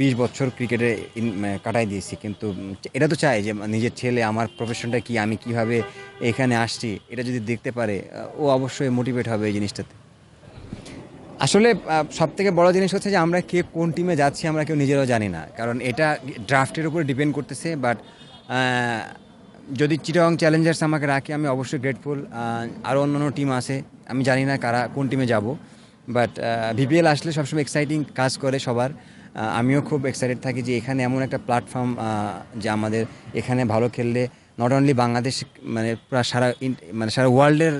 বিশ বছর ক্রিকেটে কাটাই দিয়েছি কিন্তু এটা তো চাই যে নিজের ছেলে আমার প্রফেশনটা কি আমি কিভাবে এখানে আসছি এটা যদি দেখতে পারে ও অবশ্যই মোটিভেট হবে এই জিনিসটাতে আসলে সব থেকে বড় জিনিস হচ্ছে যে আমরা কে কোন টিমে যাচ্ছি আমরা কেউ নিজেরাও জানি না কারণ এটা ড্রাফটের উপরে ডিপেন্ড করতেছে বাট যদি চিটং চ্যালেঞ্জার্স আমাকে রাখে আমি অবশ্যই গ্রেটফুল আরও অন্য অন্য টিম আছে আমি জানি না কারা কোন টিমে যাব বাট ভিপিএল আসলে সবসময় এক্সাইটিং কাজ করে সবার আমিও খুব এক্সাইটেড থাকি যে এখানে এমন একটা প্ল্যাটফর্ম যে আমাদের এখানে ভালো খেললে নট অনলি বাংলাদেশ মানে প্রায় সারা মানে সারা ওয়ার্ল্ডের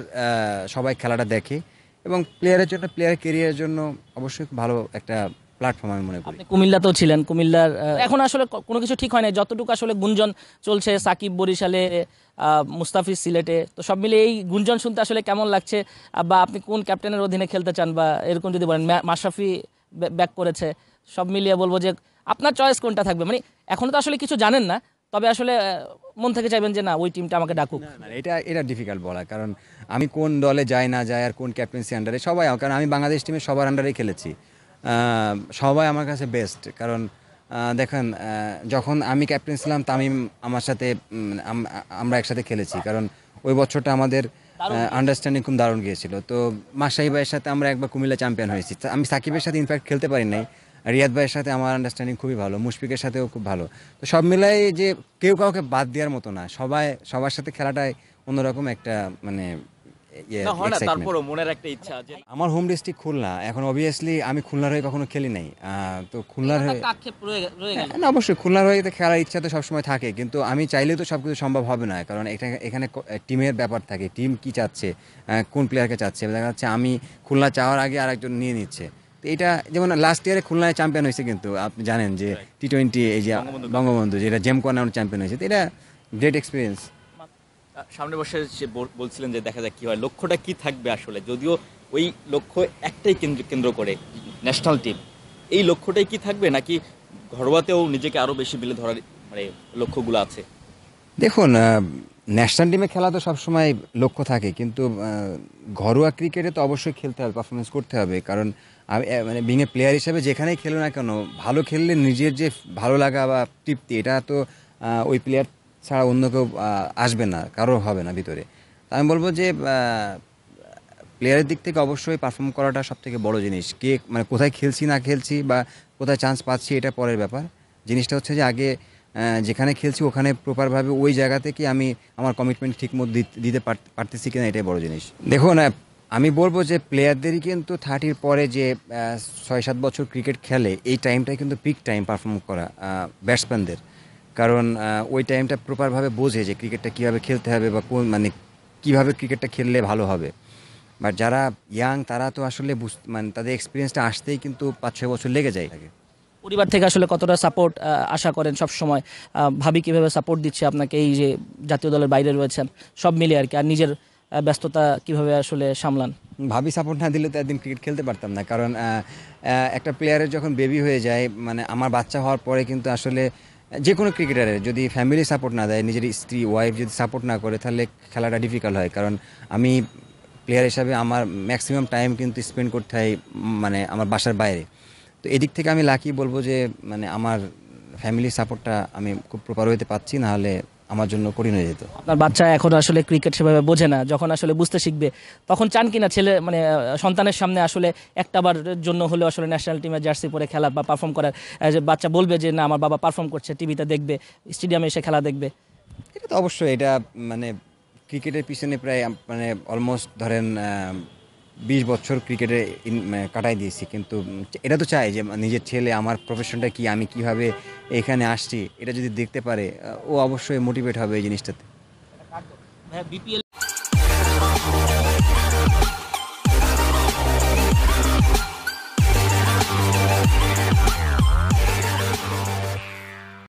সবাই খেলাটা দেখে এবং প্লেয়ারের জন্য প্লেয়ার কেরিয়ারের জন্য অবশ্যই ভালো একটা প্ল্যাটফর্ম আমি মনে করি কুমিল্লা কুমিল্লাতেও ছিলেন কুমিল্লার এখন আসলে কোনো কিছু ঠিক হয় না যতটুকু আসলে গুঞ্জন চলছে সাকিব বরিশালে মুস্তাফিজ সিলেটে তো সব মিলে এই গুঞ্জন শুনতে আসলে কেমন লাগছে বা আপনি কোন ক্যাপ্টেনের অধীনে খেলতে চান বা এরকম যদি বলেন মাশরাফি ব্যাক করেছে সব মিলিয়ে বলবো যে আপনার চয়েস কোনটা থাকবে মানে এখনও তো আসলে কিছু জানেন না তবে আসলে মন থেকে চাইবেন যে না ওই টিমটা আমাকে ডাকুক এটা এটা ডিফিকাল্ট বলা কারণ আমি কোন দলে যাই না যাই আর কোন ক্যাপ্টেন্সি আন্ডারে সবাই কারণ আমি বাংলাদেশ টিমে সবার আন্ডারে খেলেছি সবাই আমার কাছে বেস্ট কারণ দেখেন যখন আমি ক্যাপ্টেন ছিলাম তামিম আমার সাথে মানে আমরা একসাথে খেলেছি কারণ ওই বছরটা আমাদের আন্ডারস্ট্যান্ডিং খুব দারুণ গিয়েছিল তো মাসাই ভাইয়ের সাথে আমরা একবার কুমিল্লা চ্যাম্পিয়ন হয়েছি আমি সাকিবের সাথে ইনফ্যাক্ট খেলতে পারি নাই রিয়াদ ভাইয়ের সাথে আমার আন্ডারস্ট্যান্ডিং খুবই ভালো মুশফিকের সাথেও খুব ভালো তো সব মিলাই যে কেউ কাউকে বাদ দেওয়ার মতো না সবাই সবার সাথে খেলাটাই অন্যরকম একটা মানে আমার হোম ডিস্ট্রিক্ট খুলনা এখন অবভিয়াসলি আমি খুলনার হয়ে কখনো খেলি নাই তো খুলনার হয়ে হ্যাঁ, না অবশ্যই খুলনার হয়ে খেলার ইচ্ছা তো সবসময় থাকে কিন্তু আমি চাইলে তো সব কিছু সম্ভব হবে না কারণ এখানে টিমের ব্যাপার থাকে টিম কি চাচ্ছে কোন প্লেয়ারকে চাচ্ছে দেখা যাচ্ছে আমি খুলনা চাওয়ার আগে আরেকজন নিয়ে নিচ্ছে তো এটা যেমন লাস্ট ইয়ারে খুলনায় চ্যাম্পিয়ন হয়েছে কিন্তু আপনি জানেন যে টি টোয়েন্টি এই যে বঙ্গবন্ধু যেটা জেমকো নাম চ্যাম্পিয়ন হয়েছে তো এটা গ্রেট এক্সপিরিয়েন্স সামনে বসে সে বলছিলেন যে দেখা যাক কি হয় লক্ষ্যটা কি থাকবে আসলে যদিও ওই লক্ষ্য একটাই কেন্দ্র কেন্দ্র করে ন্যাশনাল টিম এই লক্ষ্যটাই কি থাকবে নাকি ঘরোয়াতেও নিজেকে আরও বেশি বিলে ধরার মানে লক্ষ্যগুলো আছে দেখুন ন্যাশনাল টিমে খেলা তো সবসময় লক্ষ্য থাকে কিন্তু ঘরোয়া ক্রিকেটে তো অবশ্যই খেলতে হবে পারফরমেন্স করতে হবে কারণ আমি মানে বিং প্লেয়ার হিসেবে যেখানেই খেলো না কেন ভালো খেললে নিজের যে ভালো লাগা বা তৃপ্তি এটা তো ওই প্লেয়ার ছাড়া অন্য কেউ আসবে না কারোর হবে না ভিতরে আমি বলবো যে প্লেয়ারের দিক থেকে অবশ্যই পারফর্ম করাটা সব থেকে বড়ো জিনিস কে মানে কোথায় খেলছি না খেলছি বা কোথায় চান্স পাচ্ছি এটা পরের ব্যাপার জিনিসটা হচ্ছে যে আগে যেখানে খেলছি ওখানে প্রপারভাবে ওই জায়গা কি আমি আমার কমিটমেন্ট ঠিক মতো দিতে পারতেছি কিনা এটাই বড় জিনিস দেখুন আমি বলবো যে প্লেয়ারদেরই কিন্তু থার্টির পরে যে ছয় সাত বছর ক্রিকেট খেলে এই টাইমটাই কিন্তু পিক টাইম পারফর্ম করা ব্যাটসম্যানদের কারণ ওই টাইমটা প্রপারভাবে বোঝে যে ক্রিকেটটা কীভাবে খেলতে হবে বা কোন মানে কীভাবে ক্রিকেটটা খেললে ভালো হবে বা যারা ইয়াং তারা তো আসলে মানে তাদের এক্সপিরিয়েন্সটা আসতেই কিন্তু পাঁচ ছয় বছর লেগে যায় আগে পরিবার থেকে আসলে কতটা সাপোর্ট আশা করেন সব সময় ভাবি কীভাবে সাপোর্ট দিচ্ছে আপনাকে এই যে জাতীয় দলের বাইরে রয়েছেন সব মিলে আর কি আর নিজের ব্যস্ততা কিভাবে আসলে সামলান ভাবি সাপোর্ট না দিলে তো একদিন ক্রিকেট খেলতে পারতাম না কারণ একটা প্লেয়ারের যখন বেবি হয়ে যায় মানে আমার বাচ্চা হওয়ার পরে কিন্তু আসলে যে কোনো ক্রিকেটারের যদি ফ্যামিলি সাপোর্ট না দেয় নিজের স্ত্রী ওয়াইফ যদি সাপোর্ট না করে তাহলে খেলাটা ডিফিকাল্ট হয় কারণ আমি প্লেয়ার হিসাবে আমার ম্যাক্সিমাম টাইম কিন্তু স্পেন্ড করতে হয় মানে আমার বাসার বাইরে তো এদিক থেকে আমি লাকি বলবো যে মানে আমার ফ্যামিলি সাপোর্টটা আমি খুব প্রপার হইতে পাচ্ছি নাহলে আমার জন্য কঠিন হয়ে যেত আপনার বাচ্চা এখন আসলে ক্রিকেট সেভাবে বোঝে না যখন আসলে বুঝতে শিখবে তখন চান কিনা ছেলে মানে সন্তানের সামনে আসলে একটা বার জন্য হলেও আসলে ন্যাশনাল টিমের জার্সি পরে খেলা বা পারফর্ম করার বাচ্চা বলবে যে না আমার বাবা পারফর্ম করছে টিভিতে দেখবে স্টেডিয়ামে এসে খেলা দেখবে এটা তো অবশ্যই এটা মানে ক্রিকেটের পিছনে প্রায় মানে অলমোস্ট ধরেন বিশ বছর ক্রিকেটে কাটাই দিয়েছি কিন্তু এটা তো চাই যে নিজের ছেলে আমার প্রফেশনটা কি আমি কিভাবে এখানে আসছি এটা যদি দেখতে পারে ও অবশ্যই মোটিভেট হবে এই জিনিসটাতে বিপিএল